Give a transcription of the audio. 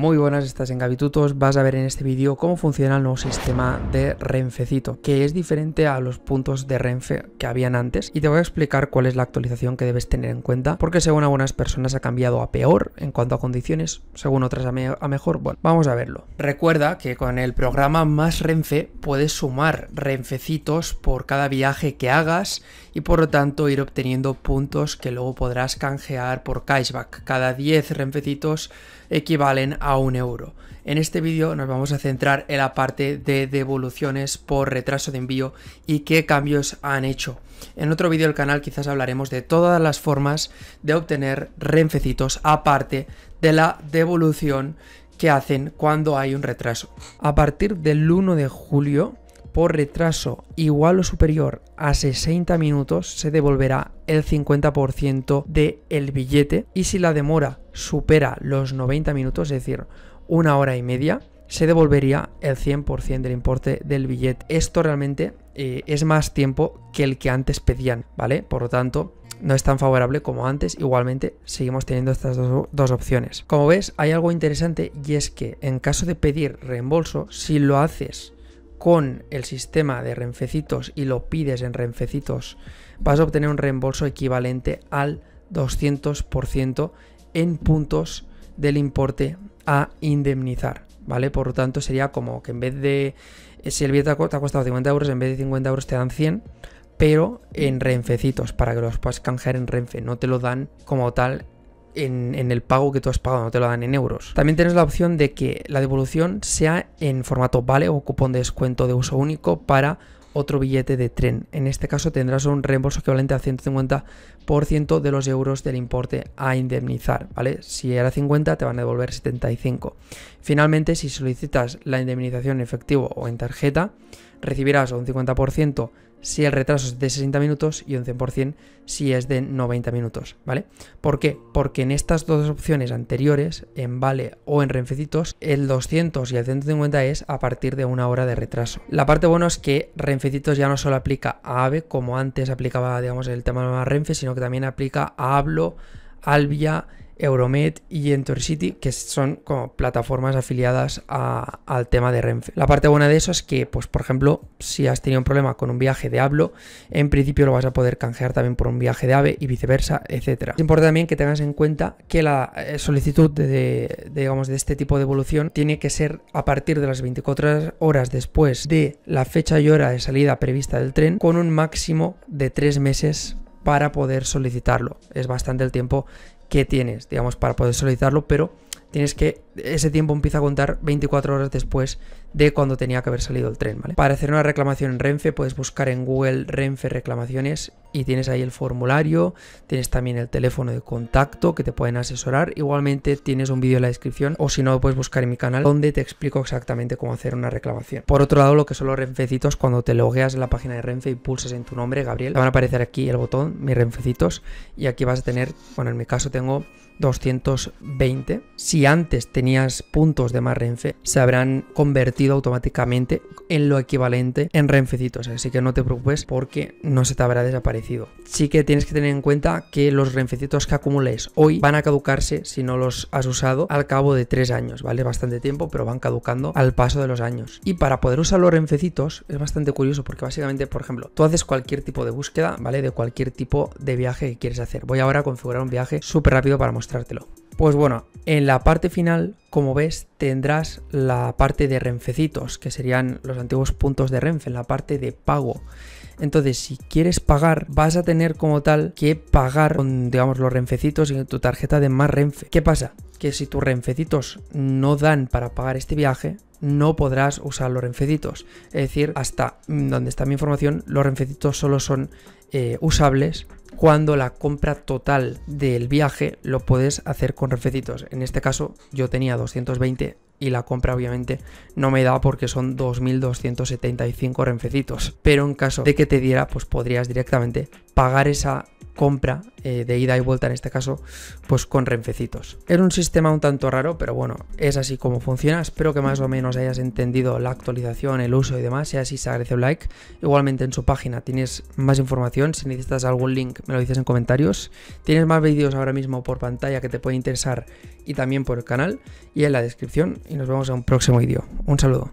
Muy buenas, estás en Gavitutos. Vas a ver en este vídeo cómo funciona el nuevo sistema de Renfecito, que es diferente a los puntos de Renfe que habían antes. Y te voy a explicar cuál es la actualización que debes tener en cuenta, porque según algunas personas ha cambiado a peor en cuanto a condiciones, según otras a, a mejor. Bueno, vamos a verlo. Recuerda que con el programa Más Renfe puedes sumar Renfecitos por cada viaje que hagas y por lo tanto ir obteniendo puntos que luego podrás canjear por cashback. Cada 10 renfecitos equivalen a un euro. En este vídeo nos vamos a centrar en la parte de devoluciones por retraso de envío y qué cambios han hecho. En otro vídeo del canal quizás hablaremos de todas las formas de obtener renfecitos aparte de la devolución que hacen cuando hay un retraso. A partir del 1 de julio por retraso igual o superior a 60 minutos se devolverá el 50% del el billete y si la demora supera los 90 minutos, es decir, una hora y media, se devolvería el 100% del importe del billete. Esto realmente eh, es más tiempo que el que antes pedían, ¿vale? Por lo tanto, no es tan favorable como antes, igualmente seguimos teniendo estas dos, dos, opciones. Como ves, hay algo interesante y es que en caso de pedir reembolso, si lo haces con el sistema de renfecitos y lo pides en renfecitos, vas a obtener un reembolso equivalente al 200% en puntos del importe a indemnizar, ¿vale? Por lo tanto, sería como que en vez de, eh, si el billete te ha costado 50 euros, en vez de 50 euros te dan 100, pero en renfecitos, para que los puedas canjear en renfe, no te lo dan como tal en, el pago que tú has pagado, no te lo dan en euros. También tienes la opción de que la devolución sea en formato vale o cupón de descuento de uso único para otro billete de tren. En este caso tendrás un reembolso equivalente al 150% de los euros del importe a indemnizar, ¿vale? Si era 50 te van a devolver 75. Finalmente, si solicitas la indemnización en efectivo o en tarjeta, recibirás un 50% si el retraso es de 60 minutos y un 100% si es de 90 minutos, ¿vale? ¿Por qué? Porque en estas dos opciones anteriores, en Vale o en Renfecitos, el 200 y el 150 es a partir de una hora de retraso. La parte buena es que Renfecitos ya no solo aplica a AVE, como antes aplicaba, digamos, el tema de Renfe, sino que también aplica a Hablo, Albia, Euromed y Entercity, que son como plataformas afiliadas al tema de Renfe. La parte buena de eso es que, pues, por ejemplo, si has tenido un problema con un viaje de Hablo, en principio lo vas a poder canjear también por un viaje de AVE y viceversa, etcétera. Es importante también que tengas en cuenta que la eh, solicitud de, digamos, de este tipo de evolución tiene que ser a partir de las 24 horas después de la fecha y hora de salida prevista del tren, con un máximo de 3 meses para poder solicitarlo. Es bastante el tiempo que tienes, digamos, para poder solicitarlo, pero tienes que, ese tiempo empieza a contar 24 horas después de cuando tenía que haber salido el tren, ¿vale? Para hacer una reclamación en Renfe puedes buscar en Google Renfe reclamaciones y tienes ahí el formulario, tienes también el teléfono de contacto que te pueden asesorar, igualmente tienes un vídeo en la descripción o si no puedes buscar en mi canal donde te explico exactamente cómo hacer una reclamación. Por otro lado, lo que son los renfecitos, cuando te logueas en la página de Renfe y pulsas en tu nombre, Gabriel, te van a aparecer aquí el botón, mis renfecitos, y aquí vas a tener, bueno, en mi caso te tengo 220. Si antes tenías puntos de más Renfe, se habrán convertido automáticamente en lo equivalente en Renfecitos. Así que no te preocupes porque no se te habrá desaparecido. Sí que tienes que tener en cuenta que los Renfecitos que acumules hoy van a caducarse si no los has usado al cabo de tres años. Vale, bastante tiempo, pero van caducando al paso de los años. Y para poder usar los Renfecitos es bastante curioso porque básicamente, por ejemplo, tú haces cualquier tipo de búsqueda, ¿vale? De cualquier tipo de viaje que quieres hacer. Voy ahora a configurar un viaje súper rápido para mostrar pues bueno, en la parte final, como ves, tendrás la parte de renfecitos, que serían los antiguos puntos de renfe, en la parte de pago. Entonces, si quieres pagar, vas a tener como tal que pagar con, digamos, los renfecitos y tu tarjeta de más renfe. ¿Qué pasa? Que si tus renfecitos no dan para pagar este viaje, no podrás usar los renfecitos. Es decir, hasta mm, donde está mi información, los renfecitos solo son eh, usables cuando la compra total del viaje lo puedes hacer con refecitos. En este caso yo tenía 220 y la compra obviamente no me da porque son 2.275 renfecitos. Pero en caso de que te diera, pues podrías directamente pagar esa compra eh, de ida y vuelta en este caso, pues con renfecitos. Era un sistema un tanto raro, pero bueno, es así como funciona. Espero que más o menos hayas entendido la actualización, el uso y demás. Si así, se agradece un like. Igualmente en su página tienes más información. Si necesitas algún link, me lo dices en comentarios. Tienes más vídeos ahora mismo por pantalla que te pueden interesar y también por el canal y en la descripción. Y nos vemos en un próximo vídeo. Un saludo.